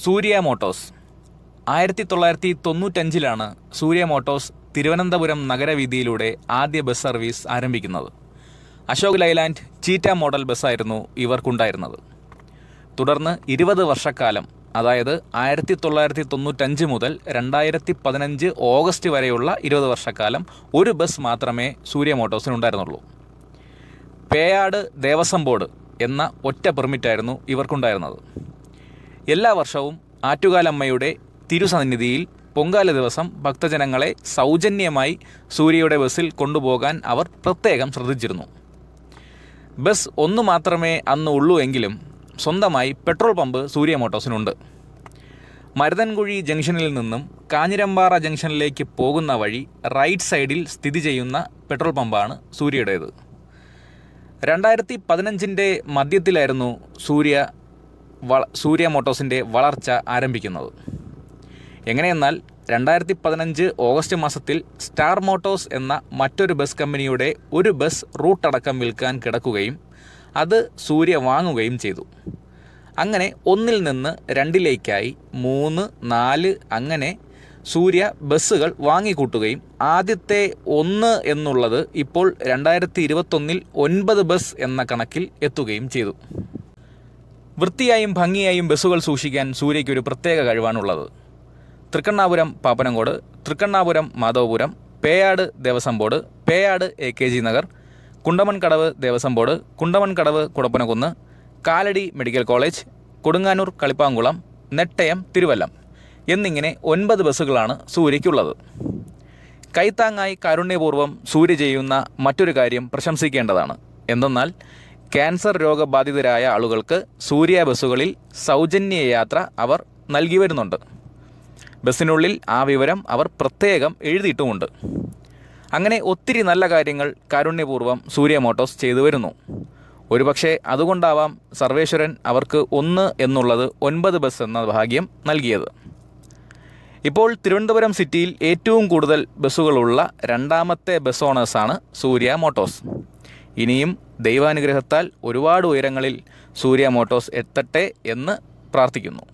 സൂര്യ Motors ആയിരത്തി തൊള്ളായിരത്തി തൊണ്ണൂറ്റഞ്ചിലാണ് സൂര്യ Motors Thiruvananthapuram നഗരവീതിയിലൂടെ ആദ്യ ബസ് സർവീസ് ആരംഭിക്കുന്നത് അശോക് ലൈലാൻഡ് ചീറ്റ മോഡൽ ബസ്സായിരുന്നു ഇവർക്കുണ്ടായിരുന്നത് തുടർന്ന് ഇരുപത് വർഷക്കാലം അതായത് ആയിരത്തി തൊള്ളായിരത്തി തൊണ്ണൂറ്റഞ്ച് മുതൽ രണ്ടായിരത്തി പതിനഞ്ച് ഓഗസ്റ്റ് വരെയുള്ള ഇരുപത് വർഷക്കാലം ഒരു ബസ് മാത്രമേ സൂര്യ ഉണ്ടായിരുന്നുള്ളൂ പേയാട് ദേവസ്വം ബോർഡ് എന്ന ഒറ്റ പെർമിറ്റായിരുന്നു ഇവർക്കുണ്ടായിരുന്നത് എല്ലാ വർഷവും ആറ്റുകാലമ്മയുടെ തിരുസന്നിധിയിൽ പൊങ്കാല ദിവസം ഭക്തജനങ്ങളെ സൗജന്യമായി സൂര്യയുടെ ബസ്സിൽ കൊണ്ടുപോകാൻ അവർ പ്രത്യേകം ശ്രദ്ധിച്ചിരുന്നു ബസ് ഒന്ന് മാത്രമേ അന്ന് ഉള്ളൂ എങ്കിലും സ്വന്തമായി പെട്രോൾ പമ്പ് സൂര്യ മോട്ടോഴ്സിനുണ്ട് മരുതൻകുഴി ജംഗ്ഷനിൽ നിന്നും കാഞ്ഞിരമ്പാറ ജംഗ്ഷനിലേക്ക് പോകുന്ന വഴി റൈറ്റ് സൈഡിൽ സ്ഥിതി ചെയ്യുന്ന പെട്രോൾ പമ്പാണ് സൂര്യയുടേത് രണ്ടായിരത്തി പതിനഞ്ചിൻ്റെ മധ്യത്തിലായിരുന്നു സൂര്യ സൂര്യ മോട്ടോഴ്സിൻ്റെ വളർച്ച ആരംഭിക്കുന്നത് എങ്ങനെയെന്നാൽ രണ്ടായിരത്തി പതിനഞ്ച് ഓഗസ്റ്റ് മാസത്തിൽ സ്റ്റാർ മോട്ടോഴ്സ് എന്ന മറ്റൊരു ബസ് കമ്പനിയുടെ ഒരു ബസ് റൂട്ട് അടക്കം വിൽക്കാൻ കിടക്കുകയും അത് സൂര്യ വാങ്ങുകയും ചെയ്തു അങ്ങനെ ഒന്നിൽ നിന്ന് രണ്ടിലേക്കായി മൂന്ന് നാല് അങ്ങനെ സൂര്യ ബസ്സുകൾ വാങ്ങിക്കൂട്ടുകയും ആദ്യത്തെ ഒന്ന് എന്നുള്ളത് ഇപ്പോൾ രണ്ടായിരത്തി ഇരുപത്തൊന്നിൽ ഒൻപത് ബസ് എന്ന കണക്കിൽ എത്തുകയും ചെയ്തു വൃത്തിയായും ഭംഗിയായും ബസ്സുകൾ സൂക്ഷിക്കാൻ സൂര്യയ്ക്ക് ഒരു പ്രത്യേക കഴിവാണുള്ളത് Thrikkannapuram Pappanamcode Thrikkannapuram Madhavapuram Peyad Devaswom board Peyad A K G Nagar Kundamankadavu Devaswom board Kundamankadavu Kudappanakunnu Kalady medical college Kodunganoor Kalippankulam Nettayam Thiruvallam എന്നിങ്ങനെ ഒൻപത് ബസ്സുകളാണ് സൂര്യയ്ക്കുള്ളത് കൈത്താങ്ങായി കാരുണ്യപൂർവ്വം സൂര്യ ചെയ്യുന്ന മറ്റൊരു കാര്യം പ്രശംസിക്കേണ്ടതാണ് എന്തെന്നാൽ ക്യാൻസർ രോഗബാധിതരായ ആളുകൾക്ക് സൂര്യ ബസ്സുകളിൽ സൗജന്യ യാത്ര അവർ നൽകി വരുന്നുണ്ട് ബസ്സിനുള്ളിൽ ആ വിവരം അവർ പ്രത്യേകം എഴുതിയിട്ടുമുണ്ട് അങ്ങനെ ഒത്തിരി നല്ല കാര്യങ്ങൾ കാരുണ്യപൂർവ്വം സൂര്യ മോട്ടോഴ്സ് ചെയ്തു വരുന്നു ഒരുപക്ഷെ അതുകൊണ്ടാവാം സർവേശ്വരൻ അവർക്ക് ഒന്ന് എന്നുള്ളത് ഒൻപത് ബസ് എന്ന ഭാഗ്യം നൽകിയത് ഇപ്പോൾ തിരുവനന്തപുരം സിറ്റിയിൽ ഏറ്റവും കൂടുതൽ ബസ്സുകളുള്ള രണ്ടാമത്തെ ബസ് ഓണേഴ്സാണ് സൂര്യ മോട്ടോഴ്സ് ഇനിയും ദൈവാനുഗ്രഹത്താൽ ഒരുപാട് ഉയരങ്ങളിൽ സൂര്യ മോട്ടോഴ്സ് എത്തട്ടെ എന്ന് പ്രാർത്ഥിക്കുന്നു